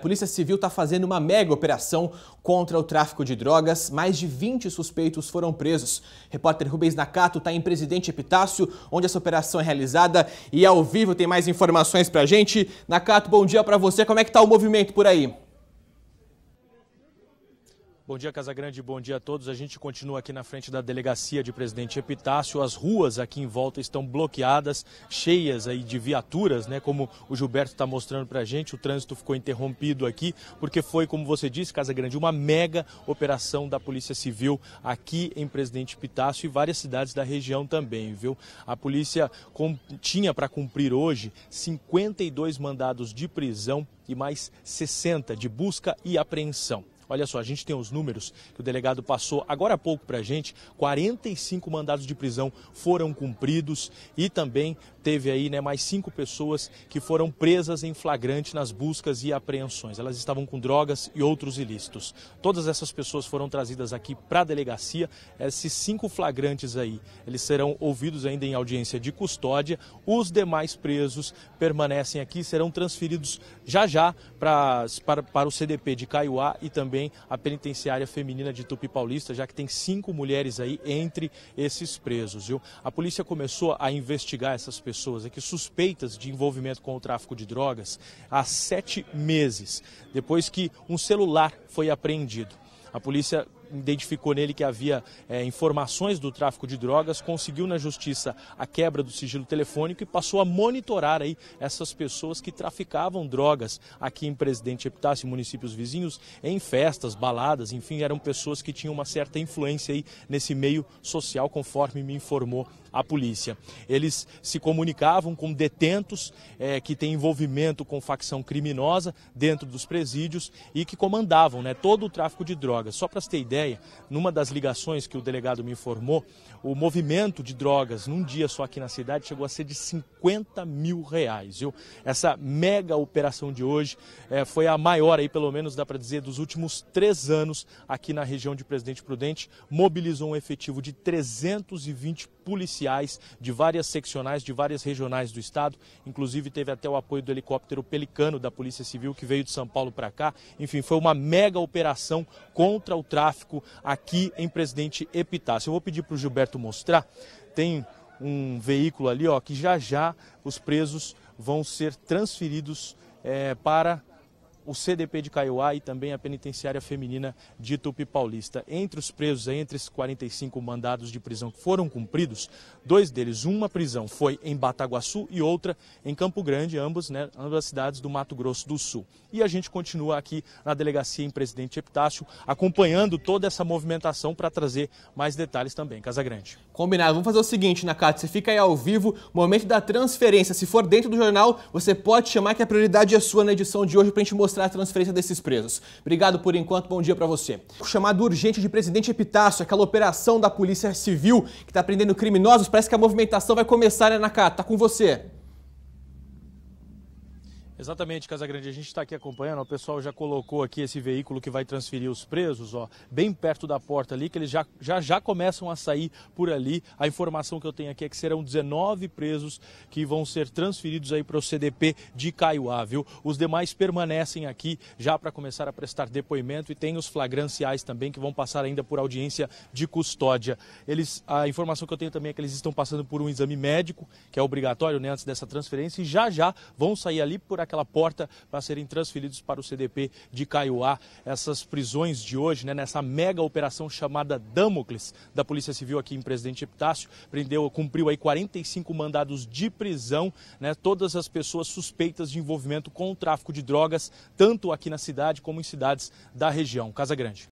A Polícia Civil está fazendo uma mega operação contra o tráfico de drogas. Mais de 20 suspeitos foram presos. Repórter Rubens Nakato está em Presidente Epitácio, onde essa operação é realizada. E ao vivo tem mais informações para a gente. Nakato, bom dia para você. Como é que está o movimento por aí? Bom dia, Casagrande, bom dia a todos. A gente continua aqui na frente da delegacia de Presidente Epitácio. As ruas aqui em volta estão bloqueadas, cheias aí de viaturas, né? Como o Gilberto está mostrando para a gente, o trânsito ficou interrompido aqui, porque foi, como você disse, Casagrande, uma mega operação da Polícia Civil aqui em Presidente Epitácio e várias cidades da região também, viu? A polícia tinha para cumprir hoje 52 mandados de prisão e mais 60 de busca e apreensão. Olha só, a gente tem os números que o delegado passou agora há pouco para a gente. 45 mandados de prisão foram cumpridos e também teve aí né, mais cinco pessoas que foram presas em flagrante nas buscas e apreensões. Elas estavam com drogas e outros ilícitos. Todas essas pessoas foram trazidas aqui para a delegacia. Esses cinco flagrantes aí, eles serão ouvidos ainda em audiência de custódia. Os demais presos permanecem aqui, serão transferidos já já pra, para, para o CDP de Caiuá e também também a penitenciária feminina de Tupi Paulista, já que tem cinco mulheres aí entre esses presos. Viu? A polícia começou a investigar essas pessoas aqui suspeitas de envolvimento com o tráfico de drogas há sete meses, depois que um celular foi apreendido. A polícia identificou nele que havia é, informações do tráfico de drogas, conseguiu na justiça a quebra do sigilo telefônico e passou a monitorar aí essas pessoas que traficavam drogas aqui em Presidente Epitácio, e municípios vizinhos, em festas, baladas, enfim, eram pessoas que tinham uma certa influência aí nesse meio social, conforme me informou a polícia. Eles se comunicavam com detentos é, que têm envolvimento com facção criminosa dentro dos presídios e que comandavam né, todo o tráfico de drogas. Só para ter ideia, ideia, numa das ligações que o delegado me informou, o movimento de drogas num dia só aqui na cidade chegou a ser de 50 mil reais. Viu? Essa mega operação de hoje é, foi a maior, aí, pelo menos dá para dizer, dos últimos três anos aqui na região de Presidente Prudente. Mobilizou um efetivo de 320 policiais de várias seccionais, de várias regionais do estado. Inclusive teve até o apoio do helicóptero Pelicano da Polícia Civil que veio de São Paulo para cá. Enfim, foi uma mega operação contra o tráfico tráfico aqui em Presidente Epitácio. Eu vou pedir para o Gilberto mostrar. Tem um veículo ali ó, que já já os presos vão ser transferidos é, para o CDP de Caiuá e também a penitenciária feminina de Tupi Paulista. Entre os presos, entre esses 45 mandados de prisão que foram cumpridos, dois deles, uma prisão foi em Bataguaçu e outra em Campo Grande, ambos, né, ambas cidades do Mato Grosso do Sul. E a gente continua aqui na delegacia em Presidente Epitácio, acompanhando toda essa movimentação para trazer mais detalhes também. Casa Grande. Combinado. Vamos fazer o seguinte, Nakati, você fica aí ao vivo, momento da transferência. Se for dentro do jornal, você pode chamar que a prioridade é sua na edição de hoje para a gente mostrar mostrar a transferência desses presos. Obrigado por enquanto, bom dia para você. O chamado urgente de presidente Epitácio, aquela operação da Polícia Civil que está prendendo criminosos, parece que a movimentação vai começar, né, Nakata? Tá com você. Exatamente, Casagrande. A gente está aqui acompanhando. O pessoal já colocou aqui esse veículo que vai transferir os presos, ó, bem perto da porta ali, que eles já, já, já começam a sair por ali. A informação que eu tenho aqui é que serão 19 presos que vão ser transferidos aí para o CDP de Caiuá, viu? Os demais permanecem aqui já para começar a prestar depoimento e tem os flagranciais também que vão passar ainda por audiência de custódia. Eles, a informação que eu tenho também é que eles estão passando por um exame médico, que é obrigatório né, antes dessa transferência, e já já vão sair ali por aqui daquela porta para serem transferidos para o CDP de Caiuá. Essas prisões de hoje, né, nessa mega operação chamada Damocles, da Polícia Civil aqui em Presidente Epitácio, prendeu, cumpriu aí 45 mandados de prisão, né, todas as pessoas suspeitas de envolvimento com o tráfico de drogas, tanto aqui na cidade como em cidades da região. Casa Grande.